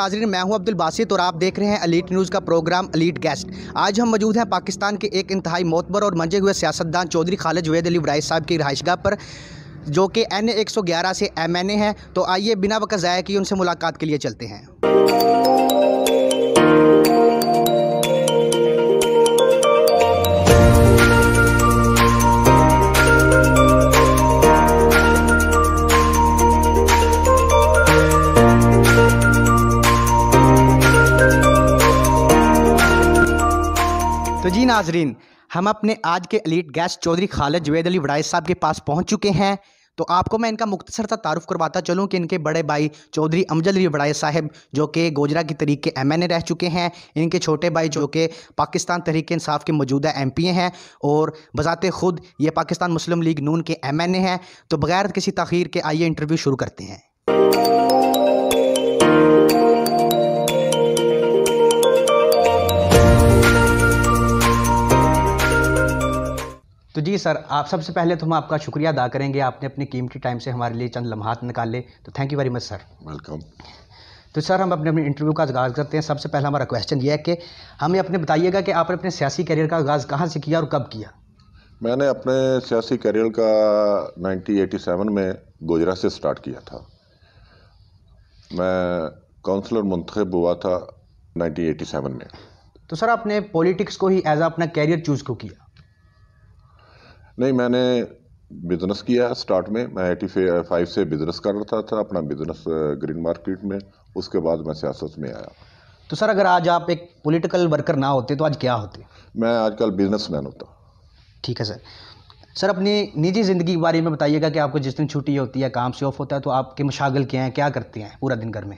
नाजरीन मैं हूं अब्दुल बासित और आप देख रहे हैं अलीट न्यूज़ का प्रोग्राम अलीट गेस्ट आज हम मौजूद हैं पाकिस्तान के एक इंतहाई मोतबर और मंजे हुए सियासतदान चौधरी खालिद जुवेद अली वराइज साहब की रहाइशगा पर जो कि एन ए एक सौ ग्यारह से एम एन ए हैं तो आइए बिना वक्त ज़ाया कि उनसे मुलाकात के लिए चलते हैं नाजरीन हम अपने आज के अलीट गैस चौधरी खालिद जुवेद अली वड़ाई साहब के पास पहुंच चुके हैं तो आपको मैं इनका मुख्तसर सा तारुफ करवाता चलूँ कि इनके बड़े भाई चौधरी अमजद अली वड़ाई साहब जो कि गोजरा की तरीक के एम एन ए रह चुके हैं इनके छोटे भाई जो कि पाकिस्तान तहरीक इंसाफ के मौजूदा एम पी ए हैं और बजात खुद ये पाकिस्तान मुस्लिम लीग नून के एम एन ए हैं तो बगैर किसी तखीर के आइए इंटरव्यू शुरू करते हैं तो जी सर आप सबसे पहले तो हम आपका शुक्रिया अदा करेंगे आपने अपने कीमती टाइम से हमारे लिए चंद लम्हात निकाले तो thank you very much sir welcome तो सर हम अपने अपने इंटरव्यू का आगाज़ करते हैं सबसे पहला हमारा क्वेश्चन ये है कि हमें अपने बताइएगा कि आपने अपने सियासी करियर का आगाज़ कहाँ से किया और कब किया मैंने अपने सियासी करियर का 1987 में गोजरा से स्टार्ट किया था मैं काउंसलर मुंतब हुआ था 1987 में तो सर आपने पॉलिटिक्स को ही एज अपना कैरियर चूज़ क्यों किया नहीं मैंने बिज़नेस किया स्टार्ट में मैं एटी फाइव से बिज़नेस कर रहा था अपना बिज़नेस ग्रीन मार्केट में उसके बाद मैं सियासत में आया तो सर अगर आज आप एक पॉलिटिकल वर्कर ना होते तो आज क्या होते मैं आजकल बिजनेसमैन होता ठीक है सर सर अपनी निजी ज़िंदगी के बारे में बताइएगा कि आपको जिस दिन छुट्टी होती है काम से ऑफ होता है तो आपके मशागल क्या हैं क्या करते हैं पूरा दिन घर में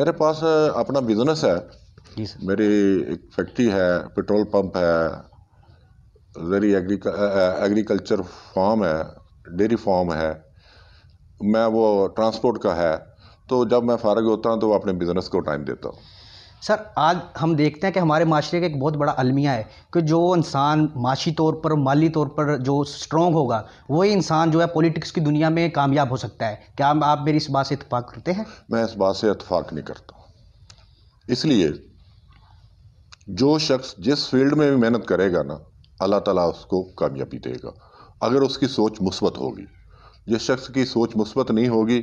मेरे पास अपना बिजनेस है जी सर मेरी एक फैक्ट्री है पेट्रोल पंप है ज़रिए एग्रीकल्चर फार्म है डेयरी फार्म है मैं वो ट्रांसपोर्ट का है तो जब मैं फारग होता हूँ तो वो अपने बिज़नेस को टाइम देता हूँ सर आज हम देखते हैं कि हमारे माशरे का एक बहुत बड़ा अलमिया है कि जो इंसान माशी तौर पर माली तौर पर जो स्ट्रॉन्ग होगा वही इंसान जो है पॉलिटिक्स की दुनिया में कामयाब हो सकता है क्या आप मेरी इस बात से इतफाक़ करते हैं मैं इस बात से इतफाक़ नहीं करता इसलिए जो शख्स जिस फील्ड में भी मेहनत करेगा ना अल्लाह ताला उसको कामयाबी देगा अगर उसकी सोच मुस्बत होगी जिस शख्स की सोच मुस्बत नहीं होगी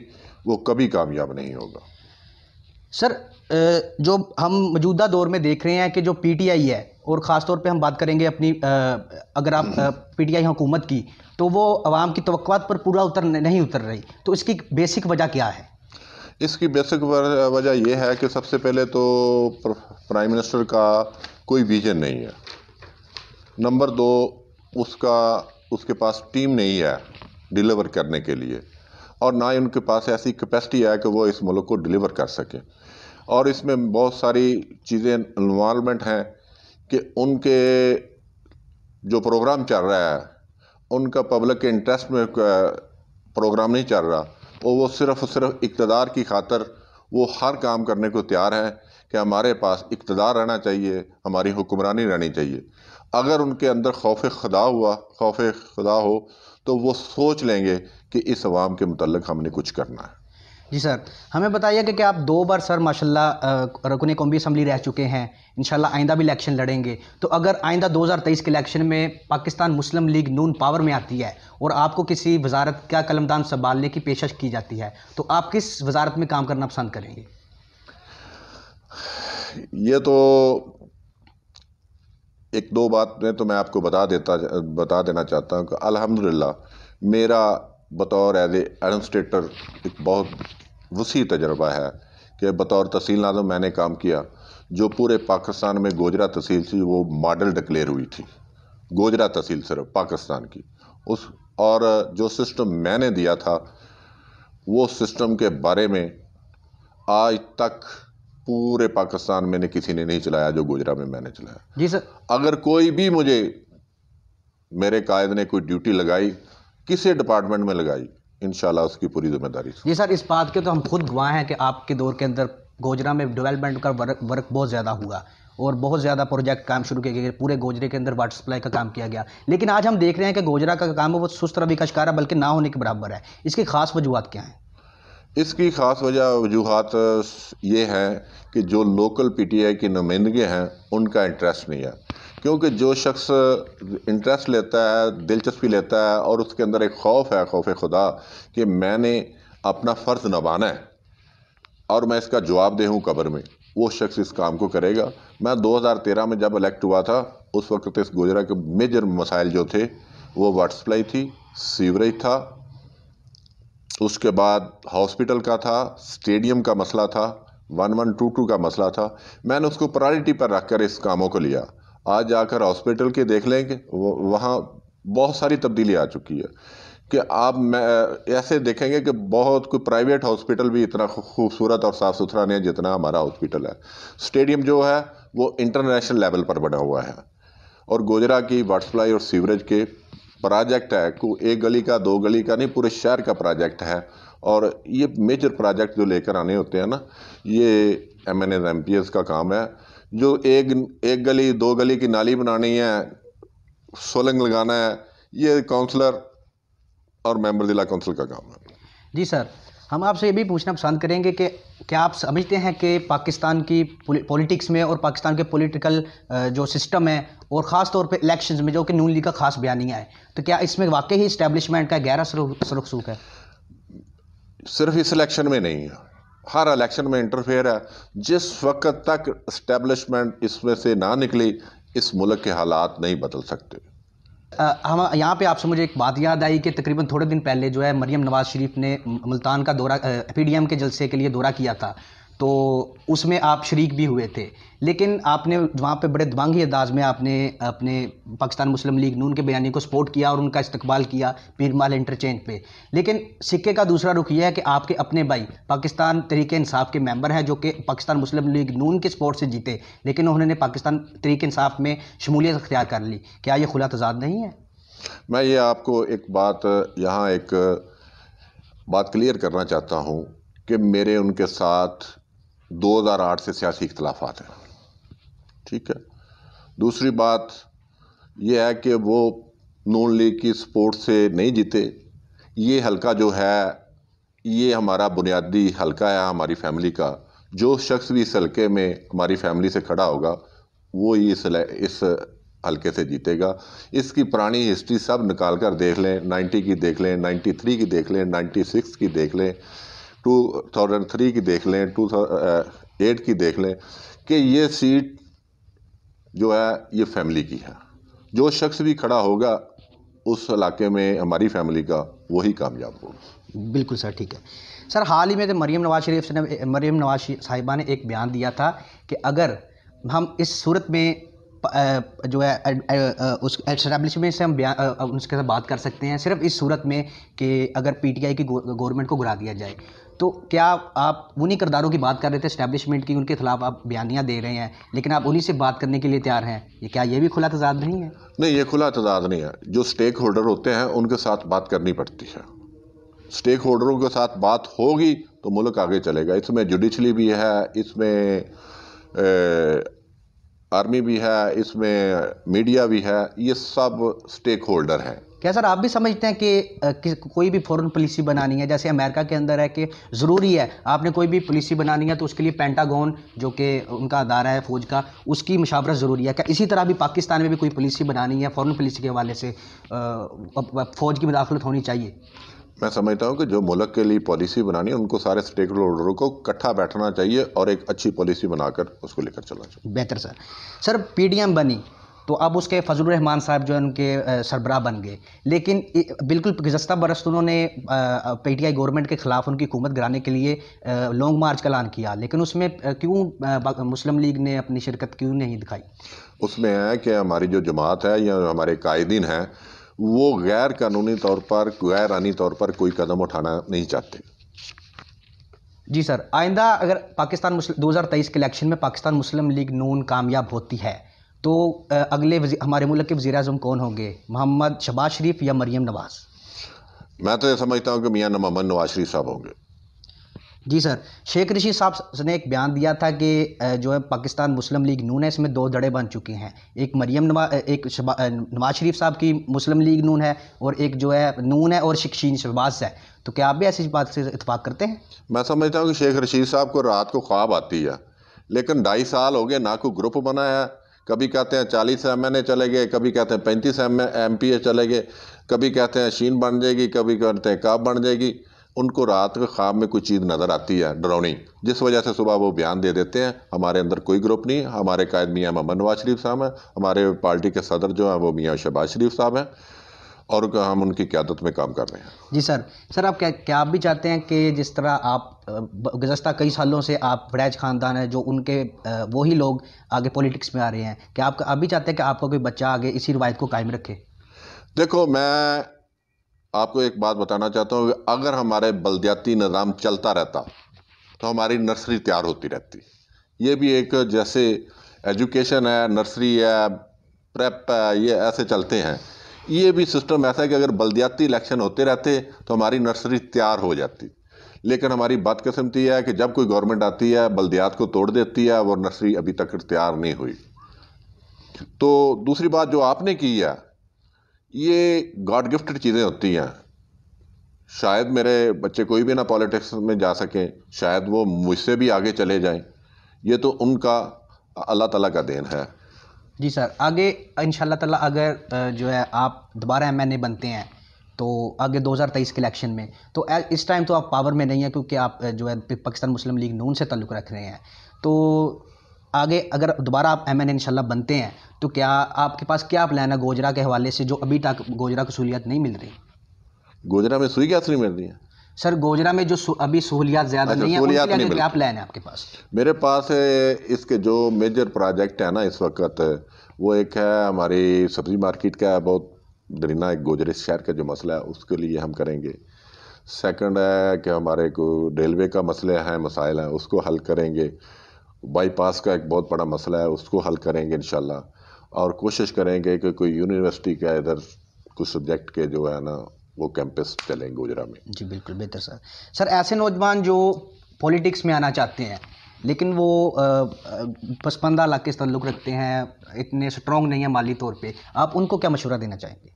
वो कभी कामयाब नहीं होगा सर जो हम मौजूदा दौर में देख रहे हैं कि जो पीटीआई है और ख़ास तौर पे हम बात करेंगे अपनी अगर आप पीटीआई हुकूमत की तो वो आवाम की तो पर पूरा उतर नहीं उतर रही तो इसकी बेसिक वजह क्या है इसकी बेसिक वजह यह है कि सबसे पहले तो प्राइम मिनिस्टर का कोई विजन नहीं है नंबर दो उसका उसके पास टीम नहीं है डिलीवर करने के लिए और ना ही उनके पास ऐसी कैपेसिटी है कि वो इस मुल्क को डिलीवर कर सकें और इसमें बहुत सारी चीज़ें इन्वालमेंट हैं कि उनके जो प्रोग्राम चल रहा है उनका पब्लिक के इंटरेस्ट में प्रोग्राम नहीं चल रहा और वो सिर्फ़ सिर्फ इकतदार की खातर वो हर काम करने को तैयार है कि हमारे पास इकतदार रहना चाहिए हमारी हुक्मरानी रहनी चाहिए अगर उनके अंदर खौफ खुदा हुआ खौफ खुदा हो तो वो सोच लेंगे कि इस आवाम के मतलब हमने कुछ करना है जी सर हमें बताइए कि क्या आप दो बार सर माशाल्लाह रकुन कौमी असम्बली रह चुके हैं इन आइंदा भी इलेक्शन लड़ेंगे तो अगर आइंदा 2023 के इलेक्शन में पाकिस्तान मुस्लिम लीग नून पावर में आती है और आपको किसी वजारत का कलमदान संभालने की पेशकश की जाती है तो आप किस वजारत में काम करना पसंद करेंगे ये तो एक दो बात में तो मैं आपको बता देता बता देना चाहता हूँ कि अलहमदिल्ला मेरा बतौर एज एडमिनिस्ट्रेटर एक बहुत वसी तजर्बा है कि बतौर तहसील नाजम मैंने काम किया जो पूरे पाकिस्तान में गोजरा तहसील थी वो मॉडल डिक्लेयर हुई थी गोजरा तहसील सिर्फ पाकिस्तान की उस और जो सिस्टम मैंने दिया था वो सिस्टम के बारे में आज तक पूरे पाकिस्तान में किसी ने नहीं चलाया जो गुजरा में मैंने चलाया जी सर अगर कोई भी मुझे मेरे कायद ने कोई ड्यूटी लगाई किसी डिपार्टमेंट में लगाई इन उसकी पूरी जिम्मेदारी जी सर इस बात के तो हम खुद गवाह हैं कि आपके दौर के अंदर गोजरा में डेवलपमेंट का वर्क वर्क बहुत ज़्यादा हुआ और बहुत ज़्यादा प्रोजेक्ट काम शुरू किए गए पूरे गोजरे के अंदर वाटर सप्लाई का काम किया गया लेकिन आज हम देख रहे हैं कि गोजरा का काम वो सुस्त रवि का शिकार बल्कि ना होने के बराबर है इसकी खास वजूहत क्या है इसकी ख़ास वजह वजूहत ये हैं कि जो लोकल पी टी आई की नुमाइंदे हैं उनका इंटरेस्ट नहीं है क्योंकि जो शख्स इंटरेस्ट लेता है दिलचस्पी लेता है और उसके अंदर एक खौफ है खौफ खुदा कि मैंने अपना फ़र्ज़ नभाना है और मैं इसका जवाब दे हूँ कबर में वो शख्स इस काम को करेगा मैं 2013 में जब इलेक्ट हुआ था उस वक्त इस गुजरा के मेजर मसाइल जो थे वो वाटर सप्लाई थी सीवरेज था उसके बाद हॉस्पिटल का था स्टेडियम का मसला था वन वन टू टू का मसला था मैंने उसको प्रायोरिटी पर रखकर इस कामों को लिया आज जाकर हॉस्पिटल के देख लेंगे वहाँ बहुत सारी तब्दीली आ चुकी है कि आप मैं ऐसे देखेंगे कि बहुत कोई प्राइवेट हॉस्पिटल भी इतना खूबसूरत और साफ़ सुथरा नहीं है जितना हमारा हॉस्पिटल है स्टेडियम जो है वो इंटरनेशनल लेवल पर बना हुआ है और गोजरा की सप्लाई और सीवरेज के प्रोजेक्ट है को एक गली का दो गली का नहीं पूरे शहर का प्रोजेक्ट है और ये मेजर प्रोजेक्ट जो लेकर आने होते हैं ना ये M N M P S का काम है जो एक एक गली दो गली की नाली बनानी है सोलंग लगाना है ये काउंसलर और मेंबर ज़िला काउंसिल का काम है जी सर हम आपसे ये भी पूछना पसंद करेंगे कि क्या आप समझते हैं कि पाकिस्तान की पॉलिटिक्स में और पाकिस्तान के पॉलिटिकल जो सिस्टम है और ख़ास तौर पे इलेक्शंस में जो कि नून लीग का खास नहीं है तो क्या इसमें वाकई ही इस्टेबलिशमेंट का गहरा सुरखसूख है सिर्फ इस इलेक्शन में नहीं है हर इलेक्शन में इंटरफेयर है जिस वक्त तक इस्टेब्लिशमेंट इसमें से ना निकली इस मुल्क के हालात नहीं बदल सकते हम यहाँ पे आपसे मुझे एक बात याद आई कि तकरीबन थोड़े दिन पहले जो है मरियम नवाज़ शरीफ ने मुल्तान का दौरा पी डी एम के जलसे के लिए दौरा किया था तो उसमें आप शरीक भी हुए थे लेकिन आपने वहाँ पे बड़े दबंगी अंदाज में आपने अपने पाकिस्तान मुस्लिम लीग नून के बयानी को सपोर्ट किया और उनका इस्तकबाल किया पीर माल इंटरचेंज पे लेकिन सिक्के का दूसरा रुख यह है कि आपके अपने भाई पाकिस्तान तरीके इंसाफ के मेंबर हैं जो कि पाकिस्तान मुस्लिम लीग नून के सपोर्ट से जीते लेकिन उन्होंने पाकिस्तान तरीके इंसाफ में शमूलियत अख्तियार कर ली क्या ये खुला तजाद नहीं है मैं ये आपको एक बात यहाँ एक बात क्लियर करना चाहता हूँ कि मेरे उनके साथ दो हज़ार आठ से सियासी इख्तलाफात हैं ठीक है दूसरी बात यह है कि वो नून लीग की सपोर्ट से नहीं जीते ये हलका जो है ये हमारा बुनियादी हलका है हमारी फैमिली का जो शख्स भी इस हलके में हमारी फैमिली से खड़ा होगा वो ही इस इस हलके से जीतेगा इसकी पुरानी हिस्ट्री सब निकाल कर देख लें 90 की देख लें 93 की देख लें 96 की देख लें 2003 की देख लें 2008 की देख लें कि ये सीट जो है ये फैमिली की है जो शख्स भी खड़ा होगा उस इलाके में हमारी फैमिली का वही कामयाब होगा बिल्कुल सर ठीक है सर हाल ही में तो मरीम नवाज शरीफ से मरीम नवाज साहिबा ने एक बयान दिया था कि अगर हम इस सूरत में जो है उस एस्टेब्लिशमेंट से हम उसके साथ बात कर सकते हैं सिर्फ इस सूरत में कि अगर पीटीआई की गवर्नमेंट को घुरा दिया जाए तो क्या आप उन्हीं करदारों की बात कर रहे थे स्टैब्लिशमेंट की उनके खिलाफ आप बयानियाँ दे रहे हैं लेकिन आप उन्हीं से बात करने के लिए तैयार हैं ये क्या ये भी खुला तजाद नहीं है नहीं ये खुला तजाद नहीं है जो स्टेक होल्डर होते हैं उनके साथ बात करनी पड़ती है स्टेक होल्डरों के साथ बात होगी तो मुल्क आगे चलेगा इसमें जुडिशली भी है इसमें आर्मी भी है इसमें मीडिया भी है ये सब स्टेक होल्डर हैं क्या सर आप भी समझते हैं कि, कोई भी फॉरेन पॉलिसी बनानी है जैसे अमेरिका के अंदर है कि ज़रूरी है आपने कोई भी पॉलिसी बनानी है तो उसके लिए पेंटागोन जो कि उनका अदारा है फ़ौज का उसकी मुशावरत ज़रूरी है क्या इसी तरह भी पाकिस्तान में भी कोई पॉलिसी बनानी है फॉरेन पॉलिसी के हवाले से फ़ौज की मुदाखलत होनी चाहिए मैं समझता हूँ कि जो मुल्क के लिए पॉलिसी बनानी है उनको सारे स्टेक होल्डरों को इकट्ठा बैठना चाहिए और एक अच्छी पॉलिसी बनाकर उसको लेकर चलना चाहिए बेहतर सर सर पी बनी तो अब उसके फजल रहमान साहब जो है उनके सरबराह बन गए लेकिन बिल्कुल गुजस्ता बरस तो उन्होंने पी टी आई गवर्नमेंट के ख़िलाफ़ उनकी हुकूमत गिराने के लिए लॉन्ग मार्च का ऐलान किया लेकिन उसमें क्यों मुस्लिम लीग ने अपनी शिरकत क्यों नहीं दिखाई उसमें है कि हमारी जो जमात है या हमारे कायदीन हैं वो गैर कानूनी तौर पर गैर आनी तौर पर कोई कदम उठाना नहीं चाहते जी सर आइंदा अगर पाकिस्तान हज़ार 2023 के इलेक्शन में पाकिस्तान मुस्लिम लीग नून कामयाब होती है तो अगले हमारे मुल्क के वज़ी अजम कौन होंगे मोहम्मद शबाज शरीफ या मरीम नवाज़ मैं तो ये समझता हूँ कि मियाँ मोहम्मद नवाज शरीफ साहब होंगे जी सर शेख ऋषि साहब ने एक बयान दिया था कि जो है पाकिस्तान मुस्लिम लीग नून है इसमें दो दड़े बन चुकी हैं एक मरीम नवा एक नवाज शरीफ साहब की मुस्लिम लीग नून है और एक जो है नून है और शिक्षी शहबाज है तो क्या आप भी ऐसी बात से इतफाक़ करते हैं मैं समझता हूँ कि शेख रशीद साहब को रात को ख्वाब आती है लेकिन ढाई साल हो गए ना कोई ग्रुप बनाया कभी कहते हैं चालीस एम एन ए चले गए कभी कहते हैं पैंतीस एम एम पी ए चले गए कभी कहते हैं शीन बन जाएगी कभी कहते हैं काब बन जाएगी उनको रात के ख्वाब में कोई चीज़ नज़र आती है डरावनी जिस वजह से सुबह वो बयान दे देते हैं हमारे अंदर कोई ग्रुप नहीं हमारे कायद मियाँ मोहम्मद नवाज शरीफ साहब हैं हमारे पार्टी के सदर जो हैं वो मियाँ शहबाज शरीफ साहब हैं और हम उनकी क्यादत में काम कर रहे हैं जी सर सर आप क्या क्या आप भी चाहते हैं कि जिस तरह आप गुजशत कई सालों से आप फरैज ख़ानदान है जो उनके वही लोग आगे पॉलिटिक्स में आ रहे हैं क्या आप आप भी चाहते हैं कि आपका कोई बच्चा आगे इसी रवायत को कायम रखे देखो मैं आपको एक बात बताना चाहता हूँ अगर हमारे बलदियाती निज़ाम चलता रहता तो हमारी नर्सरी तैयार होती रहती ये भी एक जैसे एजुकेशन है नर्सरी है प्रेप है ये ऐसे चलते हैं ये भी सिस्टम ऐसा है कि अगर बलदियाती इलेक्शन होते रहते तो हमारी नर्सरी तैयार हो जाती लेकिन हमारी बदकस्मती है कि जब कोई गवर्नमेंट आती है बलदियात को तोड़ देती है और नर्सरी अभी तक तैयार नहीं हुई तो दूसरी बात जो आपने की है ये गॉड गिफ्टेड चीज़ें होती हैं शायद मेरे बच्चे कोई भी ना पॉलिटिक्स में जा सकें शायद वो मुझसे भी आगे चले जाएं ये तो उनका अल्लाह ताला का देन है जी सर आगे इन ताला अगर जो है आप दोबारा एम एन ए बनते हैं तो आगे 2023 के इलेक्शन में तो इस टाइम तो आप पावर में नहीं है क्योंकि आप जो है पाकिस्तान मुस्लिम लीग नून से ताल्लुक़ रख रहे हैं तो आगे अगर दोबारा आप एम एन इंशाल्लाह बनते हैं तो क्या आपके पास क्या प्लान है गोजरा के हवाले से जो अभी तक गोजरा को सहूलियत नहीं मिल रही गोजरा में सुई गैस नहीं मिल रही है सर गोजरा में जो अभी सहूलियात ज़्यादा अच्छा, नहीं है क्या प्लान है आपके पास मेरे पास इसके जो मेजर प्रोजेक्ट है ना इस वक्त वो एक है हमारी सब्ज़ी मार्केट का बहुत दरीना एक गोजरे शहर का जो मसला है उसके लिए हम करेंगे सेकंड है कि हमारे को रेलवे का मसले है मसाइल हैं उसको हल करेंगे बाईपास का एक बहुत बड़ा मसला है उसको हल करेंगे इन और कोशिश करेंगे कि कोई यूनिवर्सिटी का इधर कुछ सब्जेक्ट के जो है ना वो कैंपस चलेंगे गुजरा में जी बिल्कुल बेहतर सर सर ऐसे नौजवान जो पॉलिटिक्स में आना चाहते हैं लेकिन वो पसमानदा इलाके से तल्लुक रखते हैं इतने स्ट्रॉन्ग नहीं है माली तौर पे आप उनको क्या मशवरा देना चाहेंगे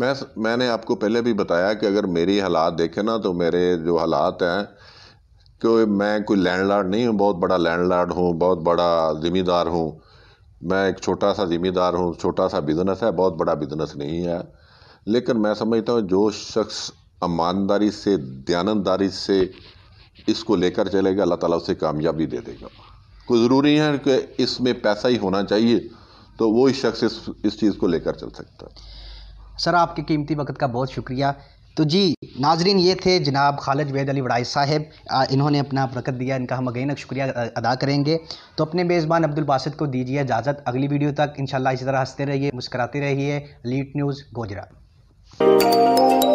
मैं मैंने आपको पहले भी बताया कि अगर मेरी हालात देखें ना तो मेरे जो हालात हैं कि मैं कोई लैंडलॉर्ड नहीं हूँ बहुत बड़ा लैंडलॉर्ड हूँ बहुत बड़ा ज़िम्मेदार हूँ मैं एक छोटा सा ज़िम्मेदार हूँ छोटा सा बिज़नेस है बहुत बड़ा बिज़नेस नहीं है लेकिन मैं समझता हूँ जो शख्स ईमानदारी से दयानंददारी से इसको लेकर चलेगा अल्लाह ताला उसे कामयाबी दे देगा कोई ज़रूरी है कि इसमें पैसा ही होना चाहिए तो वो इस शख्स इस, इस चीज़ को लेकर चल सकता है सर आपके कीमती वक्त का बहुत शुक्रिया तो जी नाजरीन ये थे जनाब खालिद वैद अली वड़ाई साहब इन्होंने अपना वक़्त दिया इनका हम अगैन शुक्रिया अदा करेंगे तो अपने मेज़बान अब्दुल बासद को दीजिए इजाज़त अगली वीडियो तक इन इसी तरह हंसते रहिए मुस्कराते रहिए लीड न्यूज़ गोजरा Música